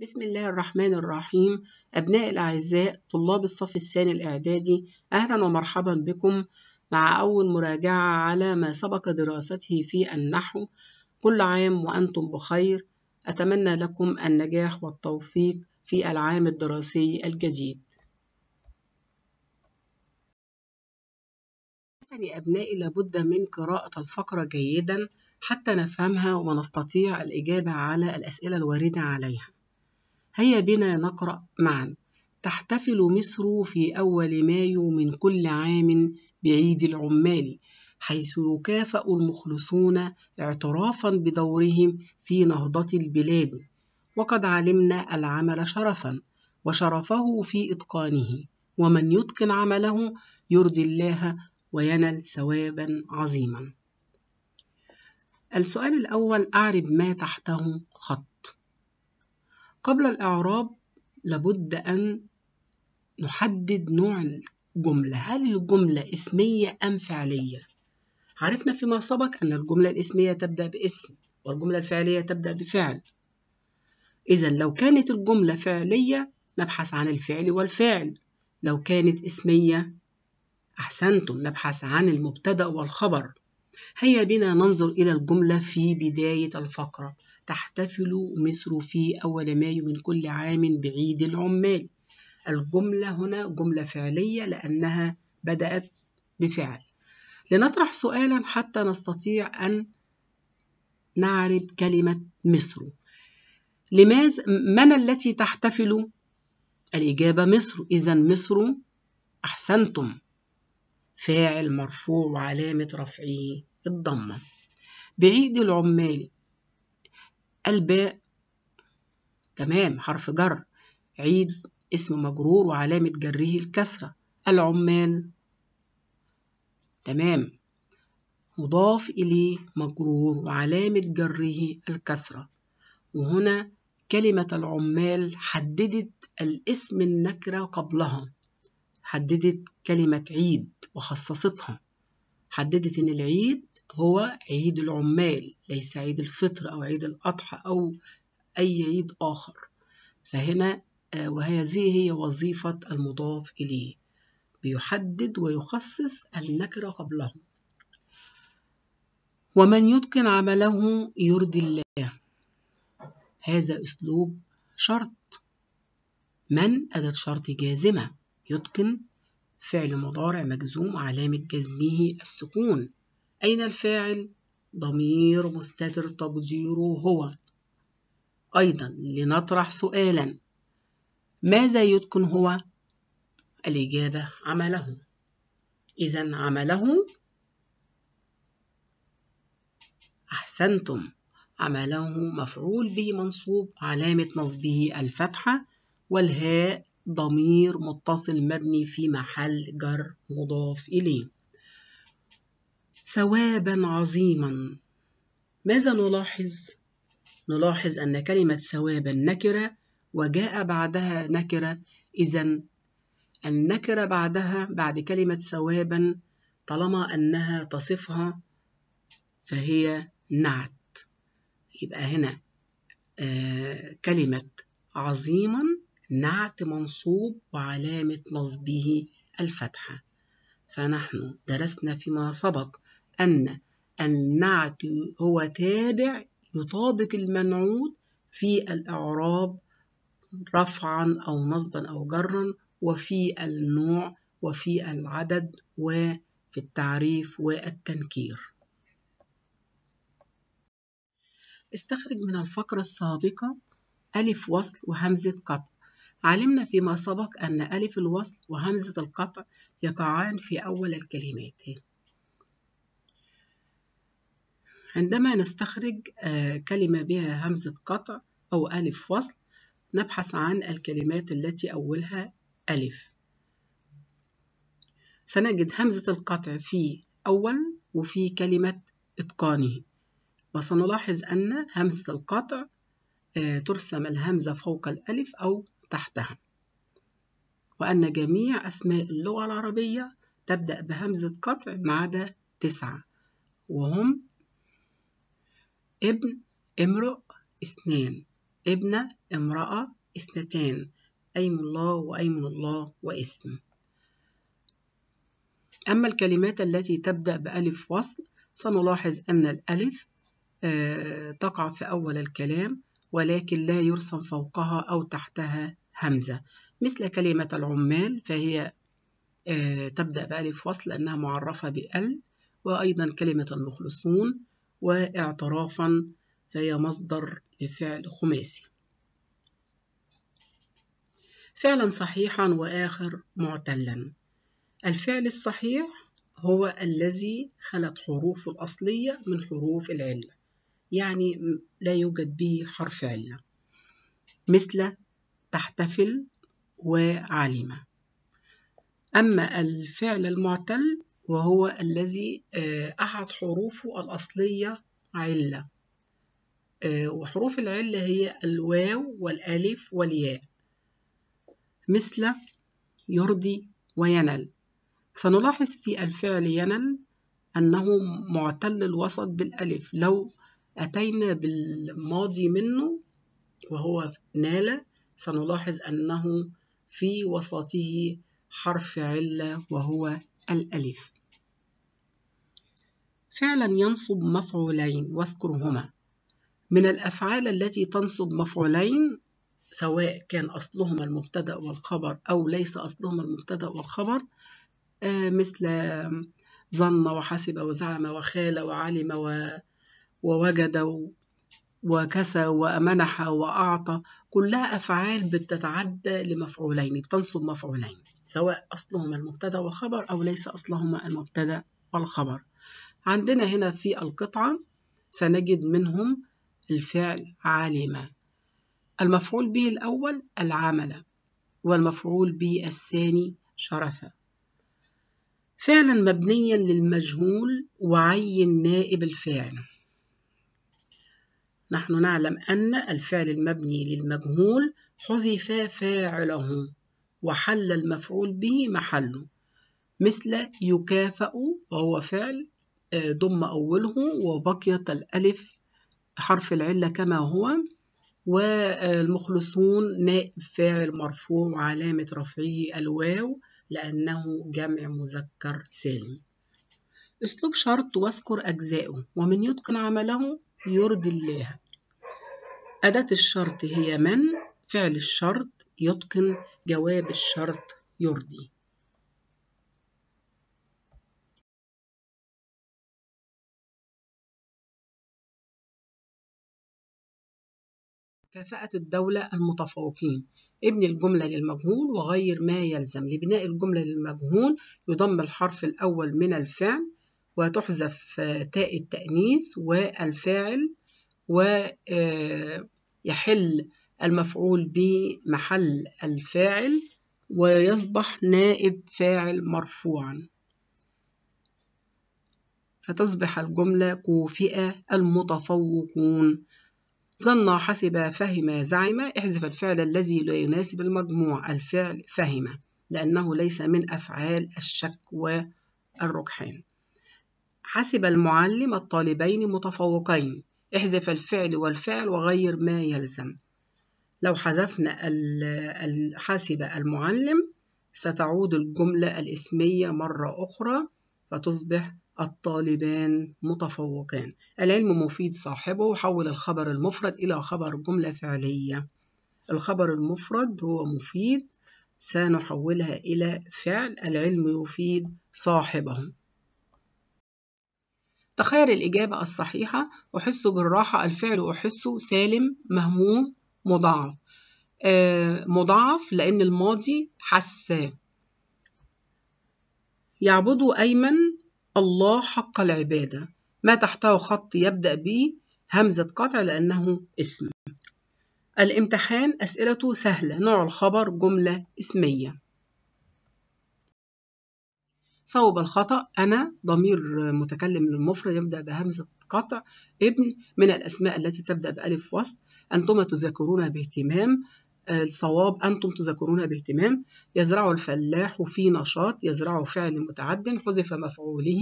بسم الله الرحمن الرحيم أبناء الأعزاء طلاب الصف الثاني الإعدادي أهلا ومرحبا بكم مع أول مراجعة على ما سبق دراسته في النحو كل عام وأنتم بخير أتمنى لكم النجاح والتوفيق في العام الدراسي الجديد أبنائي لابد من قراءة الفقرة جيدا حتى نفهمها ونستطيع الإجابة على الأسئلة الواردة عليها هيا بنا نقرأ معا تحتفل مصر في أول مايو من كل عام بعيد العمال حيث يكافأ المخلصون اعترافا بدورهم في نهضة البلاد وقد علمنا العمل شرفا وشرفه في إتقانه ومن يتقن عمله يرضي الله وينل ثوابا عظيما السؤال الأول أعرب ما تحته خط قبل الإعراب لابد أن نحدد نوع الجملة هل الجملة اسمية أم فعلية؟ عرفنا فيما سبق أن الجملة الاسمية تبدأ باسم والجملة الفعلية تبدأ بفعل إذا لو كانت الجملة فعلية نبحث عن الفعل والفاعل لو كانت اسمية أحسنتم نبحث عن المبتدأ والخبر هيا بنا ننظر إلى الجملة في بداية الفقرة تحتفل مصر في أول مايو من كل عام بعيد العمال الجملة هنا جملة فعلية لأنها بدأت بفعل لنطرح سؤالا حتى نستطيع أن نعرف كلمة مصر لماذا من التي تحتفل الإجابة مصر إذا مصر أحسنتم فاعل مرفوع وعلامة رفعه الضمة بعيد العمال الباء تمام حرف جر عيد اسم مجرور وعلامة جره الكسرة العمال تمام مضاف إليه مجرور وعلامة جره الكسرة وهنا كلمة العمال حددت الاسم النكرة قبلها حددت كلمة عيد وخصصتها حددت إن العيد هو عيد العمال ليس عيد الفطر أو عيد الأضحى أو أي عيد آخر فهنا آه، وهذه هي وظيفة المضاف إليه بيحدد ويخصص النكرة قبله ومن يتقن عمله يرضي الله هذا أسلوب شرط من أداة شرط جازمة يتقن فعل مضارع مجزوم علامة جزمه السكون أين الفاعل؟ ضمير مستتر تقديره هو أيضا لنطرح سؤالا ماذا يتقن هو؟ الإجابة عمله إذا عمله أحسنتم عمله مفعول به منصوب علامة نصبه الفتحة والهاء ضمير متصل مبني في محل جر مضاف إليه ثوابا عظيما ماذا نلاحظ نلاحظ ان كلمه ثوابا نكره وجاء بعدها نكره اذا النكره بعدها بعد كلمه ثوابا طالما انها تصفها فهي نعت يبقى هنا آه كلمه عظيما نعت منصوب وعلامه نصبه الفتحه فنحن درسنا فيما سبق أن النعت هو تابع يطابق المنعوت في الإعراب رفعا أو نصبا أو جرا وفي النوع وفي العدد وفي التعريف والتنكير استخرج من الفقرة السابقة ألف وصل وهمزة قطع علمنا فيما سبق أن ألف الوصل وهمزة القطع يقعان في أول الكلمات عندما نستخرج آه، كلمة بها همزة قطع أو ألف وصل نبحث عن الكلمات التي أولها ألف سنجد همزة القطع في أول وفي كلمة إتقانه وسنلاحظ أن همزة القطع آه، ترسم الهمزة فوق الألف أو تحتها وأن جميع أسماء اللغة العربية تبدأ بهمزة قطع ما عدا تسعة وهم ابن امرؤ اثنان ابنة امرأة اثنتان أيم الله وأيم الله واسم أما الكلمات التي تبدأ بألف وصل سنلاحظ أن الألف آه، تقع في أول الكلام ولكن لا يرسم فوقها أو تحتها همزة مثل كلمة العمال فهي آه، تبدأ بألف وصل لأنها معرفة بأل وأيضا كلمة المخلصون واعترافا فهي مصدر لفعل خماسي فعلا صحيحا وآخر معتلا الفعل الصحيح هو الذي خلت حروفه الأصلية من حروف العلة يعني لا يوجد به حرف علة مثل تحتفل وعلمة أما الفعل المعتل وهو الذي آه، أحد حروفه الأصلية علة آه، وحروف العلة هي الواو والألف والياء مثل يرضي وينل سنلاحظ في الفعل ينل أنه معتل الوسط بالألف لو أتينا بالماضي منه وهو نال سنلاحظ أنه في وسطه حرف علة وهو الألف فعلا ينصب مفعولين واذكرهما من الأفعال التي تنصب مفعولين سواء كان أصلهما المبتدأ والخبر أو ليس أصلهما المبتدأ والخبر آه، مثل ظن وحسب وزعم وخال وعلم ووجد وكسى ومنح وأعطى كلها أفعال بتتعدى لمفعولين بتنصب مفعولين سواء أصلهما المبتدأ والخبر أو ليس أصلهما المبتدأ والخبر عندنا هنا في القطعة سنجد منهم الفعل عالمة المفعول به الأول العمل والمفعول به الثاني شرفة فعلا مبنيا للمجهول وعين نائب الفاعل نحن نعلم أن الفعل المبني للمجهول حذف فاعله وحل المفعول به محله مثل يكافأ وهو فعل آه، ضم أوله وبقيت الألف حرف العلة كما هو والمخلصون نائب فاعل مرفوع وعلامة رفعه الواو لأنه جمع مذكر سالم أسلوب شرط واذكر أجزاؤه ومن يتقن عمله يرضي الله أداة الشرط هي من فعل الشرط يتقن جواب الشرط يرضي كفاءة الدولة المتفوقين ابن الجملة للمجهول وغير ما يلزم لبناء الجملة للمجهول يضم الحرف الأول من الفعل وتحذف تاء التأنيث والفاعل و آه، يحل المفعول بمحل الفاعل ويصبح نائب فاعل مرفوعا فتصبح الجملة كوفئ المتفوقون ظن حسب فهم زعم احذف الفعل الذي لا يناسب المجموع الفعل فهم لأنه ليس من أفعال الشك والركحان حسب المعلم الطالبين متفوقين احذف الفعل والفعل وغير ما يلزم لو حذفنا حسب المعلم ستعود الجملة الاسمية مرة أخرى فتصبح الطالبان متفوقان العلم مفيد صاحبه حول الخبر المفرد إلى خبر جملة فعلية الخبر المفرد هو مفيد سنحولها إلى فعل العلم يفيد صاحبه تخير الإجابة الصحيحة أحس بالراحة الفعل أحس سالم مهموز مضاعف آه، مضاعف لأن الماضي حساه يعبد أيمن الله حق العبادة ما تحته خط يبدأ به همزة قطع لأنه اسم الامتحان أسئلته سهلة نوع الخبر جملة اسمية صوب الخطأ أنا ضمير متكلم للمفرد يبدأ بهمزة قطع ابن من الأسماء التي تبدأ بألف وسط أنتم تذاكرون باهتمام آه، الصواب أنتم تذكرون باهتمام يزرع الفلاح في نشاط يزرع فعل متعد حذف مفعوله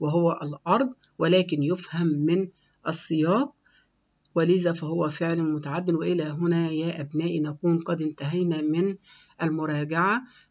وهو الأرض ولكن يفهم من السياق ولذا فهو فعل متعد وإلى هنا يا أبنائي نكون قد انتهينا من المراجعة